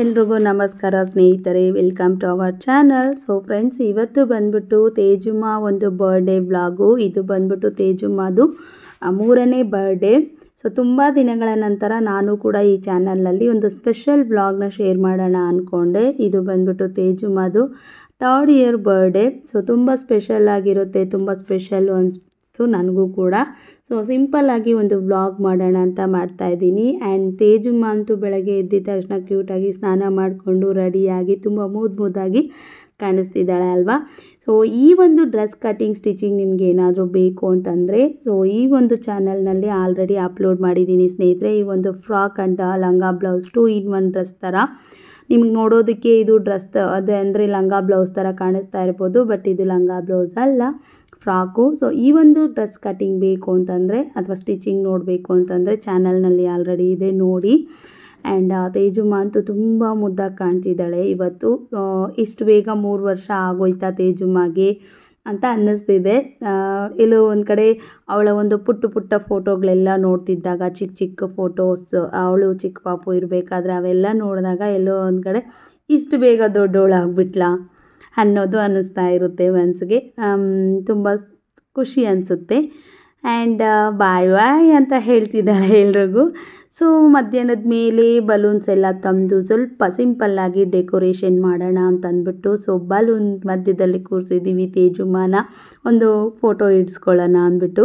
ಎಲ್ರಿಗೂ ನಮಸ್ಕಾರ ಸ್ನೇಹಿತರೆ welcome to our channel so friends ಇವತ್ತು ಬಂದ್ಬಿಟ್ಟು ತೇಜುಮ್ಮ ಒಂದು ಬರ್ಡೇ ಬ್ಲಾಗು ಇದು ಬಂದ್ಬಿಟ್ಟು ತೇಜುಮ್ಮದು ಮೂರನೇ ಬರ್ಡೇ ಸೊ ತುಂಬ ದಿನಗಳ ನಂತರ ನಾನು ಕೂಡ ಈ ಚಾನಲ್ನಲ್ಲಿ ಒಂದು ಸ್ಪೆಷಲ್ ಬ್ಲಾಗ್ನ ಶೇರ್ ಮಾಡೋಣ ಅಂದ್ಕೊಂಡೆ ಇದು ಬಂದ್ಬಿಟ್ಟು ತೇಜುಮ್ಮದು ಥರ್ಡ್ ಇಯರ್ ಬರ್ಡೇ ಸೊ ತುಂಬ ಸ್ಪೆಷಲ್ ಆಗಿರುತ್ತೆ ತುಂಬ ಸ್ಪೆಷಲ್ ಅನ್ಸ್ ಅನಿಸ್ತು ನನಗೂ ಕೂಡ ಸೊ ಸಿಂಪಲ್ಲಾಗಿ ಒಂದು ವ್ಲಾಗ್ ಮಾಡೋಣ ಅಂತ ಮಾಡ್ತಾಯಿದ್ದೀನಿ ಆ್ಯಂಡ್ ತೇಜುಮ್ಮ ಅಂತೂ ಬೆಳಗ್ಗೆ ಎದ್ದಿದ ತಕ್ಷಣ ಕ್ಯೂಟಾಗಿ ಸ್ನಾನ ಮಾಡಿಕೊಂಡು ರೆಡಿಯಾಗಿ ತುಂಬ ಮೂದ್ ಮೂದಾಗಿ ಕಾಣಿಸ್ತಿದ್ದಾಳೆ ಅಲ್ವಾ ಸೊ ಈ ಒಂದು ಡ್ರೆಸ್ ಕಟ್ಟಿಂಗ್ ಸ್ಟಿಚಿಂಗ್ ನಿಮಗೆ ಏನಾದರೂ ಬೇಕು ಅಂತಂದರೆ ಸೊ ಈ ಒಂದು ಚಾನಲ್ನಲ್ಲಿ ಆಲ್ರೆಡಿ ಅಪ್ಲೋಡ್ ಮಾಡಿದ್ದೀನಿ ಸ್ನೇಹಿತರೆ ಈ ಒಂದು ಫ್ರಾಕ್ ಅಂಡ್ ಲಂಗ blouse two in one dress ಥರ ನಿಮ್ಗೆ ನೋಡೋದಕ್ಕೆ ಇದು ಡ್ರೆಸ್ ಅದು ಅಂದರೆ ಲಂಗ ಬ್ಲೌಸ್ ಥರ ಕಾಣಿಸ್ತಾ ಇರ್ಬೋದು ಬಟ್ ಇದು ಲಂಗ ಬ್ಲೌಸ್ ಅಲ್ಲ ಫ್ರಾಕು ಸೊ ಈ ಒಂದು ಡ್ರೆಸ್ ಕಟ್ಟಿಂಗ್ ಬೇಕು ಅಂತಂದರೆ ಅಥವಾ ಸ್ಟಿಚಿಂಗ್ ನೋಡಬೇಕು ಅಂತಂದರೆ ಚಾನಲ್ನಲ್ಲಿ ಆಲ್ರೆಡಿ ಇದೆ ನೋಡಿ ಆ್ಯಂಡ್ ತೇಜುಮಾ ಅಂತೂ ತುಂಬ ಮುದ್ದಾಗಿ ಕಾಣ್ತಿದ್ದಾಳೆ ಇವತ್ತು ಇಷ್ಟು ಬೇಗ ಮೂರು ವರ್ಷ ಆಗೋಯ್ತಾ ತೇಜುಮ್ಮಗೆ ಅಂತ ಅನ್ನಿಸ್ತಿದೆ ಎಲ್ಲೋ ಒಂದು ಕಡೆ ಅವಳ ಒಂದು ಪುಟ್ಟ ಪುಟ್ಟ ಫೋಟೋಗಳೆಲ್ಲ ನೋಡ್ತಿದ್ದಾಗ ಚಿಕ್ಕ ಚಿಕ್ಕ ಫೋಟೋಸ್ ಅವಳು ಚಿಕ್ಕ ಪಾಪು ಇರಬೇಕಾದ್ರೆ ಅವೆಲ್ಲ ನೋಡಿದಾಗ ಎಲ್ಲೋ ಒಂದು ಕಡೆ ಇಷ್ಟು ಬೇಗ ದೊಡ್ಡವಳಾಗ್ಬಿಟ್ಲಾ ಅನ್ನೋದು ಅನ್ನಿಸ್ತಾ ಇರುತ್ತೆ ಮನಸ್ಸಿಗೆ ತುಂಬ ಖುಷಿ ಅನಿಸುತ್ತೆ ಆ್ಯಂಡ್ ಬಾಯ್ ಬಾಯ್ ಅಂತ ಹೇಳ್ತಿದ್ದಾಳೆ ಎಲ್ರಿಗೂ ಸೊ ಮಧ್ಯಾಹ್ನದ ಮೇಲೆ ಬಲೂನ್ಸ್ ಎಲ್ಲ ತಂದು ಸ್ವಲ್ಪ ಸಿಂಪಲ್ಲಾಗಿ ಡೆಕೋರೇಷನ್ ಮಾಡೋಣ ಅಂತ ಅಂದ್ಬಿಟ್ಟು ಸೊ ಬಲೂನ್ ಮಧ್ಯದಲ್ಲಿ ಕೂರಿಸಿದ್ದೀವಿ ತೇಜುಮಾನ ಒಂದು ಫೋಟೋ ಇಡ್ಸ್ಕೊಳ್ಳೋಣ ಅಂದ್ಬಿಟ್ಟು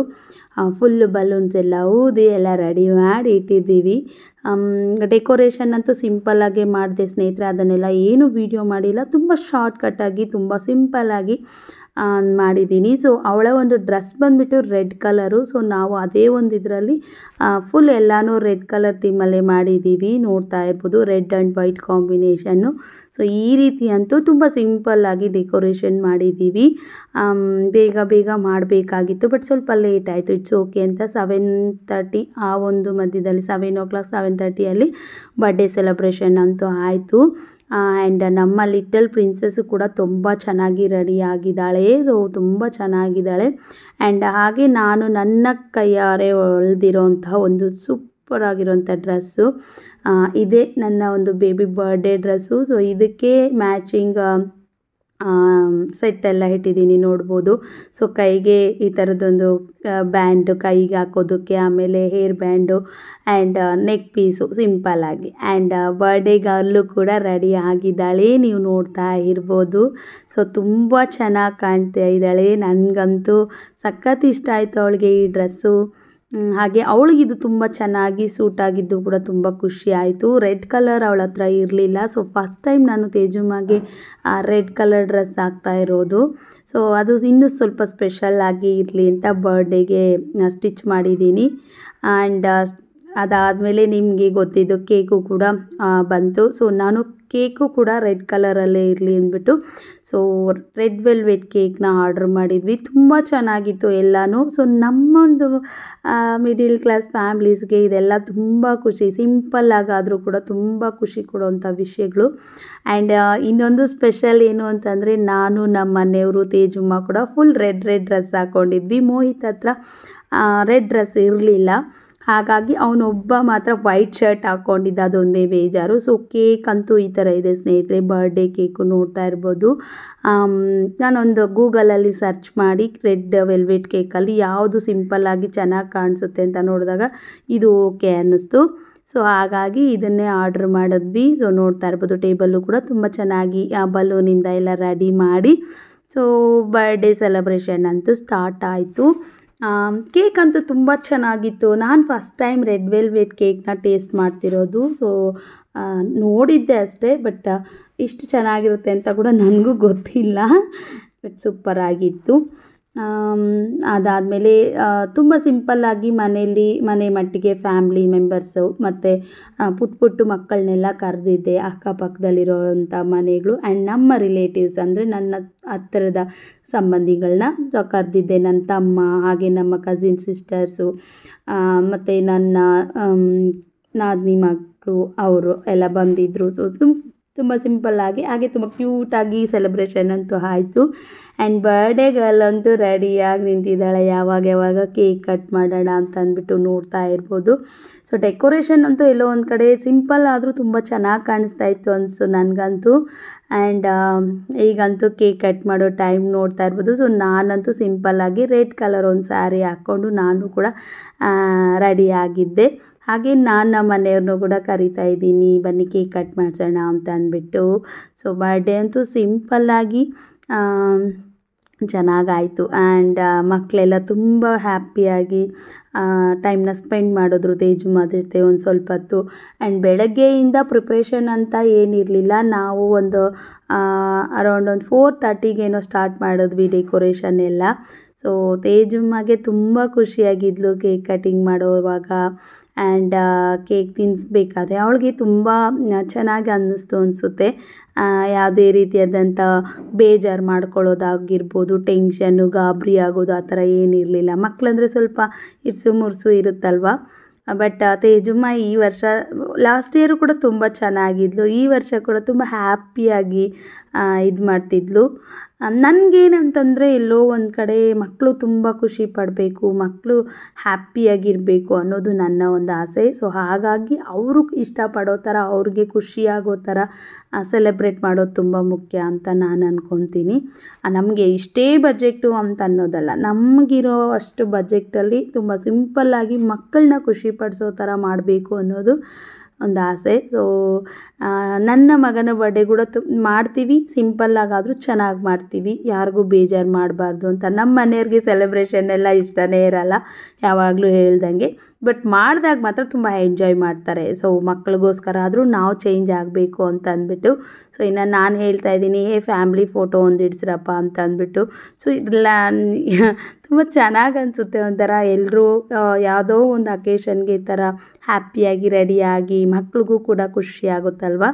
ಫುಲ್ ಬಲೂನ್ಸ್ ಎಲ್ಲ ಊದಿ ಎಲ್ಲ ರೆಡಿ ಮಾಡಿ ಇಟ್ಟಿದ್ದೀವಿ ಡೆಕೋರೇಷನ್ ಅಂತೂ ಸಿಂಪಲ್ಲಾಗೆ ಮಾಡಿದೆ ಸ್ನೇಹಿತರೆ ಅದನ್ನೆಲ್ಲ ಏನು ವೀಡಿಯೋ ಮಾಡಿಲ್ಲ ತುಂಬ ಶಾರ್ಟ್ಕಟ್ಟಾಗಿ ತುಂಬ ಸಿಂಪಲ್ಲಾಗಿ ಮಾಡಿದ್ದೀನಿ ಸೊ ಅವಳ ಒಂದು ಡ್ರೆಸ್ ಬಂದುಬಿಟ್ಟು ರೆಡ್ ಕಲರು ಸೊ ನಾವು ಅದೇ ಒಂದು ಇದರಲ್ಲಿ ಫುಲ್ ಎಲ್ಲನೂ ರೆಡ್ ಕಲರ್ ಥೀಮಲ್ಲೇ ಮಾಡಿದ್ದೀವಿ ನೋಡ್ತಾ ಇರ್ಬೋದು red and white combination so ಈ ರೀತಿ ಅಂತೂ ತುಂಬ ಸಿಂಪಲ್ಲಾಗಿ ಡೆಕೋರೇಷನ್ ಮಾಡಿದ್ದೀವಿ ಬೇಗ ಬೇಗ ಮಾಡಬೇಕಾಗಿತ್ತು ಬಟ್ ಸ್ವಲ್ಪ ಲೇಟ್ ಆಯಿತು ಇಟ್ಸ್ ಓಕೆ ಅಂತ ಸೆವೆನ್ ತರ್ಟಿ ಆ ಒಂದು ಮಧ್ಯದಲ್ಲಿ seven o'clock seven seven ತರ್ಟಿಯಲ್ಲಿ ಬರ್ಡೇ ಸೆಲೆಬ್ರೇಷನ್ ಅಂತೂ ಆಯಿತು ಆ್ಯಂಡ್ ನಮ್ಮ ಲಿಟಲ್ ಪ್ರಿನ್ಸಸ್ ಕೂಡ ತುಂಬ ಚೆನ್ನಾಗಿ ರೆಡಿ ಆಗಿದ್ದಾಳೆ ಸೊ ತುಂಬ ಚೆನ್ನಾಗಿದ್ದಾಳೆ ಆ್ಯಂಡ್ ಹಾಗೆ ನಾನು ನನ್ನ ಕೈಯಾರೆ ಹೊಳ್ದಿರೋಂತಹ ಒಂದು ಸೂಪರಾಗಿರುವಂಥ ಸೂಪರ್ ಆಗಿರೋಂಥ ಡ್ರೆಸ್ಸು ಇದೇ ನನ್ನ ಒಂದು ಬೇಬಿ ಬರ್ಡೇ ಡ್ರೆಸ್ಸು ಸೊ ಇದಕ್ಕೆ ಮ್ಯಾಚಿಂಗ್ ಸೆಟ್ಟೆಲ್ಲ ಇಟ್ಟಿದ್ದೀನಿ ನೋಡ್ಬೋದು ಸೊ ಕೈಗೆ ಈ ಥರದ್ದೊಂದು ಬ್ಯಾಂಡು ಕೈಗೆ ಹಾಕೋದಕ್ಕೆ ಆಮೇಲೆ hair band and neck piece ಸಿಂಪಲ್ಲಾಗಿ ಆ್ಯಂಡ್ ಬರ್ಡೇ ಗರ್ಲು ಕೂಡ ರೆಡಿ ಆಗಿದ್ದಾಳೆ ನೀವು ನೋಡ್ತಾ ಇರ್ಬೋದು ಸೊ ತುಂಬ ಚೆನ್ನಾಗಿ ಕಾಣ್ತಾ ಇದ್ದಾಳೆ ನನಗಂತೂ ಸಖತ್ ಇಷ್ಟ ಆಯಿತು ಅವಳಿಗೆ ಈ ಡ್ರೆಸ್ಸು ಹಾಗೆ ಅವಳಿಗೆ ಇದು ತುಂಬ ಚೆನ್ನಾಗಿ ಸೂಟ್ ಆಗಿದ್ದು ಕೂಡ ತುಂಬ ಖುಷಿ ಆಯಿತು ರೆಡ್ ಕಲರ್ ಅವಳ ಹತ್ರ ಇರಲಿಲ್ಲ ಸೊ ಫಸ್ಟ್ ಟೈಮ್ ನಾನು ತೇಜುಮಾಗೆ ರೆಡ್ ಕಲರ್ ಡ್ರೆಸ್ ಆಗ್ತಾ ಇರೋದು ಸೊ ಅದು ಇನ್ನೂ ಸ್ವಲ್ಪ ಸ್ಪೆಷಲ್ ಆಗಿ ಇರಲಿ ಅಂತ ಬರ್ಡೇಗೆ ಸ್ಟಿಚ್ ಮಾಡಿದ್ದೀನಿ ಆ್ಯಂಡ್ ಅದಾದಮೇಲೆ ನಿಮಗೆ ಗೊತ್ತಿದ್ದು ಕೇಕು ಕೂಡ ಬಂತು ಸೊ ನಾನು ಕೇಕು ಕೂಡ ರೆಡ್ ಕಲರಲ್ಲೇ ಇರಲಿ ಅಂದ್ಬಿಟ್ಟು ಸೊ ರೆಡ್ ವೆಲ್ವೆಟ್ ಕೇಕ್ನ ಆರ್ಡ್ರ್ ಮಾಡಿದ್ವಿ ತುಂಬ ಚೆನ್ನಾಗಿತ್ತು ಎಲ್ಲನೂ ಸೊ ನಮ್ಮೊಂದು ಮಿಡಿಲ್ ಕ್ಲಾಸ್ ಫ್ಯಾಮ್ಲೀಸ್ಗೆ ಇದೆಲ್ಲ ತುಂಬ ಖುಷಿ ಸಿಂಪಲ್ಲಾಗಾದರೂ ಕೂಡ ತುಂಬ ಖುಷಿ ಕೊಡುವಂಥ ವಿಷಯಗಳು ಆ್ಯಂಡ್ ಇನ್ನೊಂದು ಸ್ಪೆಷಲ್ ಏನು ಅಂತಂದರೆ ನಾನು ನಮ್ಮ ಮನೆಯವರು ತೇಜುಮ್ಮ ಕೂಡ ಫುಲ್ ರೆಡ್ ರೆಡ್ ಡ್ರೆಸ್ ಹಾಕ್ಕೊಂಡಿದ್ವಿ ಮೋಹಿತ್ ಹತ್ರ ರೆಡ್ ಡ್ರೆಸ್ ಇರಲಿಲ್ಲ ಹಾಗಾಗಿ ಅವನೊಬ್ಬ ಮಾತ್ರ ವೈಟ್ ಶರ್ಟ್ ಹಾಕ್ಕೊಂಡಿದ್ದ ಅದೊಂದೇ ಬೇಜಾರು ಸೊ ಕೇಕ್ ಅಂತೂ ಈ ಥರ ಇದೆ ಸ್ನೇಹಿತರೆ ಬರ್ಡೇ ಕೇಕು ನೋಡ್ತಾ ಇರ್ಬೋದು ನಾನೊಂದು ಗೂಗಲಲ್ಲಿ ಸರ್ಚ್ ಮಾಡಿ ರೆಡ್ ವೆಲ್ವೆಟ್ ಕೇಕಲ್ಲಿ ಯಾವುದು ಸಿಂಪಲ್ಲಾಗಿ ಚೆನ್ನಾಗಿ ಕಾಣಿಸುತ್ತೆ ಅಂತ ನೋಡಿದಾಗ ಇದು ಓಕೆ ಅನ್ನಿಸ್ತು ಸೊ ಹಾಗಾಗಿ ಇದನ್ನೇ ಆರ್ಡ್ರ್ ಮಾಡಿದ್ವಿ ಸೊ ನೋಡ್ತಾ ಇರ್ಬೋದು ಟೇಬಲ್ಲು ಕೂಡ ತುಂಬ ಚೆನ್ನಾಗಿ ಆ ಬಲೂನಿಂದ ಎಲ್ಲ ರೆಡಿ ಮಾಡಿ ಸೊ ಬರ್ಡೇ ಸೆಲೆಬ್ರೇಷನ್ ಅಂತೂ ಸ್ಟಾರ್ಟ್ ಆಯಿತು ಕೇಕ್ ಅಂತೂ ತುಂಬ ಚೆನ್ನಾಗಿತ್ತು ನಾನು ಫಸ್ಟ್ ಟೈಮ್ ರೆಡ್ ವೆಲ್ವೆಟ್ ಕೇಕ್ನ ಟೇಸ್ಟ್ ಮಾಡ್ತಿರೋದು ಸೊ ನೋಡಿದ್ದೆ ಅಷ್ಟೇ ಬಟ್ ಇಷ್ಟು ಚೆನ್ನಾಗಿರುತ್ತೆ ಅಂತ ಕೂಡ ನನಗೂ ಗೊತ್ತಿಲ್ಲ ಬಟ್ ಸೂಪರಾಗಿತ್ತು ಅದಾದಮೇಲೆ ತುಂಬ ಸಿಂಪಲ್ಲಾಗಿ ಮನೆಯಲ್ಲಿ ಮನೆ ಮಟ್ಟಿಗೆ ಫ್ಯಾಮ್ಲಿ ಮೆಂಬರ್ಸು ಮತ್ತು ಪುಟ್ಟ ಪುಟ್ಟು ಮಕ್ಕಳನ್ನೆಲ್ಲ ಕರೆದಿದ್ದೆ ಅಕ್ಕಪಕ್ಕದಲ್ಲಿರೋವಂಥ ಮನೆಗಳು ಆ್ಯಂಡ್ ನಮ್ಮ ರಿಲೇಟಿವ್ಸ್ ಅಂದರೆ ನನ್ನ ಹತ್ತಿರದ ಸಂಬಂಧಿಗಳನ್ನ ಸೊ ಕರೆದಿದ್ದೆ ನನ್ನ ತಮ್ಮ ಹಾಗೆ ನಮ್ಮ ಕಸಿನ್ ಸಿಸ್ಟರ್ಸು ಮತ್ತು ನನ್ನ ನಾದಿನಿ ಮಕ್ಕಳು ಅವರು ಎಲ್ಲ ಬಂದಿದ್ದರು ಸೊ ತುಂಬ ಸಿಂಪಲ್ಲಾಗಿ ಹಾಗೆ ತುಂಬ ಕ್ಯೂಟಾಗಿ ಸೆಲೆಬ್ರೇಷನ್ ಅಂತೂ ಆಯಿತು ಆ್ಯಂಡ್ ಬರ್ಡೇ ಗರ್ಲ್ ಅಂತೂ ರೆಡಿಯಾಗಿ ನಿಂತಿದ್ದಾಳೆ ಯಾವಾಗ ಯಾವಾಗ ಕೇಕ್ ಕಟ್ ಮಾಡೋಣ ಅಂತ ಅಂದ್ಬಿಟ್ಟು ನೋಡ್ತಾ ಇರ್ಬೋದು ಸೊ ಡೆಕೋರೇಷನ್ ಅಂತೂ ಎಲ್ಲೋ ಒಂದು ಕಡೆ ಸಿಂಪಲ್ ಆದರೂ ತುಂಬ ಚೆನ್ನಾಗಿ ಕಾಣಿಸ್ತಾ ಇತ್ತು ಅನಿಸು ನನಗಂತೂ ಆ್ಯಂಡ್ um, ಈಗಂತೂ ಕೇಕ್ ಕಟ್ ಮಾಡೋ ಟೈಮ್ ನೋಡ್ತಾ ಇರ್ಬೋದು ಸೊ ನಾನಂತೂ ಸಿಂಪಲ್ಲಾಗಿ ರೆಡ್ ಕಲರ್ ಒಂದು ಸ್ಯಾರಿ ಹಾಕ್ಕೊಂಡು ನಾನು ಕೂಡ ರೆಡಿಯಾಗಿದ್ದೆ ಹಾಗೆ ನಾನು ನಮ್ಮ ಮನೆಯವ್ರನ್ನೂ ಕೂಡ ಕರಿತಾ ಇದ್ದೀನಿ ಬನ್ನಿ ಕೇಕ್ ಕಟ್ ಮಾಡಿಸೋಣ ಅಂತ ಅಂದ್ಬಿಟ್ಟು ಸೊ ಬರ್ಡೇ ಅಂತೂ ಸಿಂಪಲ್ಲಾಗಿ ಚೆನ್ನಾಗಾಯಿತು ಆ್ಯಂಡ್ ಮಕ್ಕಳೆಲ್ಲ ತುಂಬ ಹ್ಯಾಪಿಯಾಗಿ ಟೈಮ್ನ ಸ್ಪೆಂಡ್ ಮಾಡಿದ್ರು ಮಾದ ಜೊತೆ ಒಂದು ಸ್ವಲ್ಪ ಹೊತ್ತು ಆ್ಯಂಡ್ ಬೆಳಗ್ಗೆಯಿಂದ ಪ್ರಿಪ್ರೇಷನ್ ಅಂತ ಏನಿರಲಿಲ್ಲ ನಾವು ಒಂದು ಅರೌಂಡ್ ಒಂದು ಫೋರ್ ತರ್ಟಿಗೇನೋ ಸ್ಟಾರ್ಟ್ ಮಾಡಿದ್ವಿ ಡೆಕೋರೇಷನ್ ಎಲ್ಲ ಸೊ ತೇಜಮ್ಮಗೆ ತುಂಬ ಖುಷಿಯಾಗಿದ್ಲು ಕೇಕ್ ಕಟಿಂಗ್ ಮಾಡೋವಾಗ ಆ್ಯಂಡ್ ಕೇಕ್ ತಿನ್ನಿಸ್ಬೇಕಾದ್ರೆ ಅವಳಿಗೆ ತುಂಬ ಚೆನ್ನಾಗಿ ಅನ್ನಿಸ್ತು ಅನಿಸುತ್ತೆ ಯಾವುದೇ ರೀತಿಯಾದಂಥ ಬೇಜಾರು ಮಾಡ್ಕೊಳ್ಳೋದಾಗಿರ್ಬೋದು ಟೆನ್ಷನ್ನು ಗಾಬರಿ ಆಗೋದು ಆ ಥರ ಏನಿರಲಿಲ್ಲ ಮಕ್ಕಳಂದ್ರೆ ಸ್ವಲ್ಪ ಇರ್ಸು ಮುರ್ಸು ಇರುತ್ತಲ್ವ ಬಟ್ ತೇಜಮ್ಮ ಈ ವರ್ಷ ಲಾಸ್ಟ್ ಇಯರು ಕೂಡ ತುಂಬ ಚೆನ್ನಾಗಿದ್ಲು ಈ ವರ್ಷ ಕೂಡ ತುಂಬ ಹ್ಯಾಪಿಯಾಗಿ ಇದು ಮಾಡ್ತಿದ್ಲು ನನಗೇನಂತಂದರೆ ಎಲ್ಲೋ ಒಂದು ಕಡೆ ಮಕ್ಕಳು ತುಂಬ ಖುಷಿ ಪಡಬೇಕು ಮಕ್ಕಳು ಹ್ಯಾಪಿಯಾಗಿರಬೇಕು ಅನ್ನೋದು ನನ್ನ ಒಂದು ಆಸೆ ಸೊ ಹಾಗಾಗಿ ಅವರು ಇಷ್ಟಪಡೋ ಥರ ಅವ್ರಿಗೆ ಖುಷಿಯಾಗೋ ಥರ ಸೆಲೆಬ್ರೇಟ್ ಮಾಡೋದು ತುಂಬ ಮುಖ್ಯ ಅಂತ ನಾನು ಅಂದ್ಕೊತೀನಿ ನಮಗೆ ಇಷ್ಟೇ ಬಜೆಟ್ಟು ಅಂತ ಅನ್ನೋದಲ್ಲ ನಮಗಿರೋ ಅಷ್ಟು ಬಜೆಟಲ್ಲಿ ತುಂಬ ಸಿಂಪಲ್ಲಾಗಿ ಮಕ್ಕಳನ್ನ ಖುಷಿಪಡಿಸೋ ಥರ ಮಾಡಬೇಕು ಅನ್ನೋದು ಒಂದು ಆಸೆ ಸೊ ನನ್ನ ಮಗನ ಬರ್ಡೇ ಕೂಡ ತು ಮಾಡ್ತೀವಿ ಸಿಂಪಲ್ಲಾಗಾದರೂ ಚೆನ್ನಾಗಿ ಮಾಡ್ತೀವಿ ಯಾರಿಗೂ ಬೇಜಾರು ಮಾಡಬಾರ್ದು ಅಂತ ನಮ್ಮ ಮನೆಯವ್ರಿಗೆ ಸೆಲೆಬ್ರೇಷನ್ ಎಲ್ಲ ಇಷ್ಟನೇ ಇರಲ್ಲ ಯಾವಾಗಲೂ ಹೇಳ್ದಂಗೆ ಬಟ್ ಮಾಡಿದಾಗ ಮಾತ್ರ ತುಂಬ ಎಂಜಾಯ್ ಮಾಡ್ತಾರೆ ಸೊ ಮಕ್ಕಳಿಗೋಸ್ಕರ ಆದರೂ ನಾವು ಚೇಂಜ್ ಆಗಬೇಕು ಅಂತ ಅಂದ್ಬಿಟ್ಟು ಸೊ ಇನ್ನು ನಾನು ಹೇಳ್ತಾ ಇದ್ದೀನಿ ಹೇ ಫ್ಯಾಮ್ಲಿ ಫೋಟೋ ಒಂದು ಇಡ್ಸ್ರಪ್ಪ ಅಂತ ಅಂದ್ಬಿಟ್ಟು ಸೊ ಇಲ್ಲ ತುಂಬ ಚೆನ್ನಾಗಿ ಅನಿಸುತ್ತೆ ಒಂಥರ ಎಲ್ಲರೂ ಯಾವುದೋ ಒಂದು ಅಕೇಶನ್ಗೆ ಈ ಥರ ಹ್ಯಾಪಿಯಾಗಿ ರೆಡಿಯಾಗಿ ಮಕ್ಳಿಗೂ ಕೂಡ ಖುಷಿ ಆಗುತ್ತಲ್ವ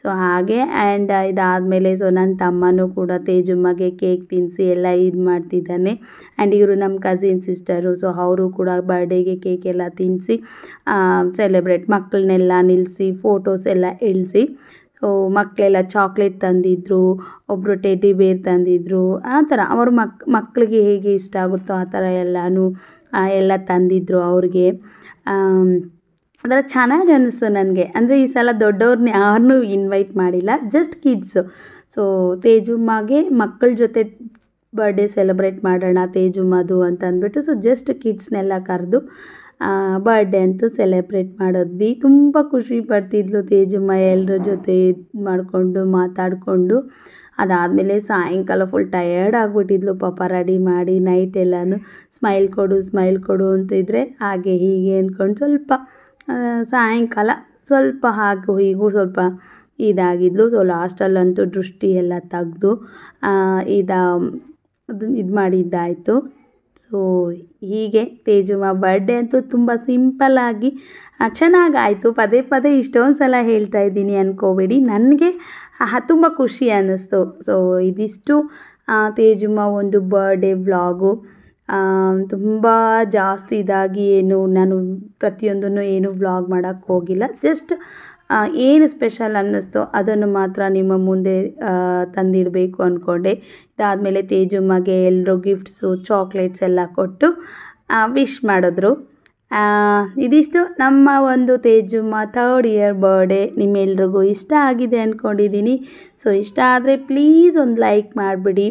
ಸೊ ಹಾಗೆ ಆ್ಯಂಡ್ ಇದಾದಮೇಲೆ ಸೊ ನನ್ನ ತಮ್ಮನೂ ಕೂಡ ತೇಜುಮ್ಮಗೆ ಕೇಕ್ ತಿನ್ನಿಸಿ ಎಲ್ಲ ಇದು ಮಾಡ್ತಿದ್ದಾನೆ ಆ್ಯಂಡ್ ಇವರು ನಮ್ಮ ಕಸಿನ್ ಸಿಸ್ಟರು ಸೊ ಅವರು ಕೂಡ ಬರ್ಡೇಗೆ ಕೇಕ್ ಎಲ್ಲ ತಿನ್ನಿಸಿ ಸೆಲೆಬ್ರೇಟ್ ಮಕ್ಕಳನ್ನೆಲ್ಲ ನಿಲ್ಲಿಸಿ ಫೋಟೋಸ್ ಎಲ್ಲ ಇಳಿಸಿ ಮಕ್ಕಳೆಲ್ಲ ಚಾಕ್ಲೇಟ್ ತಂದಿದ್ದರು ಒಬ್ಬರು ಟೆಡ್ಡಿ ಬೇರ್ ತಂದಿದ್ದರು ಆ ಥರ ಅವ್ರ ಮಕ್ ಮಕ್ಕಳಿಗೆ ಹೇಗೆ ಇಷ್ಟ ಆಗುತ್ತೋ ಆ ಥರ ಎಲ್ಲನೂ ಎಲ್ಲ ತಂದಿದ್ದರು ಅವ್ರಿಗೆ ಅದರ ಚೆನ್ನಾಗಿ ಅನ್ನಿಸ್ತು ನನಗೆ ಅಂದರೆ ಈ ಸಲ ದೊಡ್ಡವ್ರನ್ನ ಯಾರನ್ನೂ ಇನ್ವೈಟ್ ಮಾಡಿಲ್ಲ ಜಸ್ಟ್ ಕಿಡ್ಸು ಸೊ ತೇಜುಮ್ಮಗೆ ಮಕ್ಕಳ ಜೊತೆ ಬರ್ಡೇ ಸೆಲೆಬ್ರೇಟ್ ಮಾಡೋಣ ತೇಜುಮ್ಮದು ಅಂತ ಅಂದ್ಬಿಟ್ಟು ಸೊ ಜಸ್ಟ್ ಕಿಡ್ಸ್ನೆಲ್ಲ ಕರೆದು ಬರ್ಡೇ ಅಂತೂ ಸೆಲೆಬ್ರೇಟ್ ಮಾಡಿದ್ವಿ ತುಂಬ ಖುಷಿ ಪಡ್ತಿದ್ಲು ತೇಜಮ್ಮ ಎಲ್ಲರ ಜೊತೆ ಇದು ಮಾಡಿಕೊಂಡು ಮಾತಾಡಿಕೊಂಡು ಅದಾದಮೇಲೆ ಸಾಯಂಕಾಲ ಫುಲ್ ಟಯರ್ಡ್ ಆಗಿಬಿಟ್ಟಿದ್ಲು ಪಾಪ ರೆಡಿ ಮಾಡಿ ನೈಟ್ ಎಲ್ಲನೂ ಸ್ಮೈಲ್ ಕೊಡು ಸ್ಮೈಲ್ ಕೊಡು ಅಂತ ಇದ್ದರೆ ಹಾಗೆ ಹೀಗೆ ಅಂದ್ಕೊಂಡು ಸ್ವಲ್ಪ ಸಾಯಂಕಾಲ ಸ್ವಲ್ಪ ಹಾಗೆ ಹೀಗೂ ಸ್ವಲ್ಪ ಇದಾಗಿದ್ಲು ಸೊ ಲಾಸ್ಟಲ್ಲಂತೂ ದೃಷ್ಟಿ ಎಲ್ಲ ತೆಗೆದು ಇದು ಇದು ಮಾಡಿದ್ದಾಯಿತು ಸೊ ಹೀಗೆ ತೇಜುಮ ಬರ್ಡೇ ಅಂತೂ ತುಂಬ ಸಿಂಪಲ್ಲಾಗಿ ಚೆನ್ನಾಗಾಯಿತು ಪದೇ ಪದೇ ಇಷ್ಟೊಂದು ಸಲ ಹೇಳ್ತಾ ಇದ್ದೀನಿ ಅಂದ್ಕೋಬೇಡಿ ನನಗೆ ತುಂಬ ಖುಷಿ ಅನ್ನಿಸ್ತು ಸೊ ಇದಿಷ್ಟು ತೇಜುಮ ಒಂದು ಬರ್ಡೇ ವ್ಲಾಗು ತುಂಬ ಜಾಸ್ತಿ ಇದಾಗಿ ಏನು ನಾನು ಪ್ರತಿಯೊಂದನ್ನು ಏನು ವ್ಲಾಗ್ ಮಾಡೋಕ್ಕೋಗಿಲ್ಲ ಜಸ್ಟ್ ಏನು ಸ್ಪೆಷಲ್ ಅನ್ನಿಸ್ತೋ ಅದನ್ನು ಮಾತ್ರ ನಿಮ್ಮ ಮುಂದೆ ತಂದಿಡಬೇಕು ಅಂದ್ಕೊಂಡೆ ಇದಾದಮೇಲೆ ತೇಜಮ್ಮಗೆ ಎಲ್ಲರೂ ಗಿಫ್ಟ್ಸು ಚಾಕ್ಲೇಟ್ಸ್ ಎಲ್ಲ ಕೊಟ್ಟು ವಿಶ್ ಮಾಡಿದ್ರು ಇದಿಷ್ಟು ನಮ್ಮ ಒಂದು ತೇಜುಮ್ಮ ಥರ್ಡ್ ಇಯರ್ ಬರ್ಡೇ ನಿಮ್ಮೆಲ್ರಿಗೂ ಇಷ್ಟ ಆಗಿದೆ ಅಂದ್ಕೊಂಡಿದ್ದೀನಿ ಸೊ ಇಷ್ಟ ಆದರೆ ಪ್ಲೀಸ್ ಒಂದು ಲೈಕ್ ಮಾಡಿಬಿಡಿ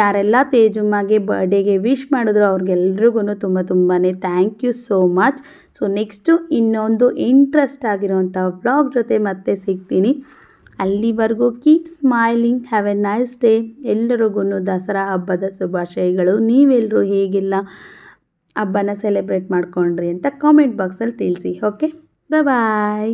ಯಾರೆಲ್ಲ ತೇಜುಮ್ಮಗೆ ಬರ್ಡೇಗೆ ವಿಶ್ ಮಾಡಿದ್ರು ಅವ್ರಿಗೆಲ್ರಿಗೂ ತುಂಬ ತುಂಬಾ thank you so much so next ಇನ್ನೊಂದು ಇಂಟ್ರೆಸ್ಟ್ ಆಗಿರೋಂಥ ಬ್ಲಾಗ್ ಜೊತೆ ಮತ್ತೆ ಸಿಗ್ತೀನಿ ಅಲ್ಲಿವರೆಗೂ keep smiling have a nice day ಎಲ್ಲರಿಗೂ ದಸರಾ ಹಬ್ಬದ ಶುಭಾಶಯಗಳು ನೀವೆಲ್ಲರೂ ಹೇಗೆಲ್ಲ ಹಬ್ಬನ ಸೆಲೆಬ್ರೇಟ್ ಮಾಡ್ಕೊಂಡ್ರಿ ಅಂತ ಕಾಮೆಂಟ್ ಬಾಕ್ಸಲ್ಲಿ ತಿಳಿಸಿ ಓಕೆ ಬಾಯ್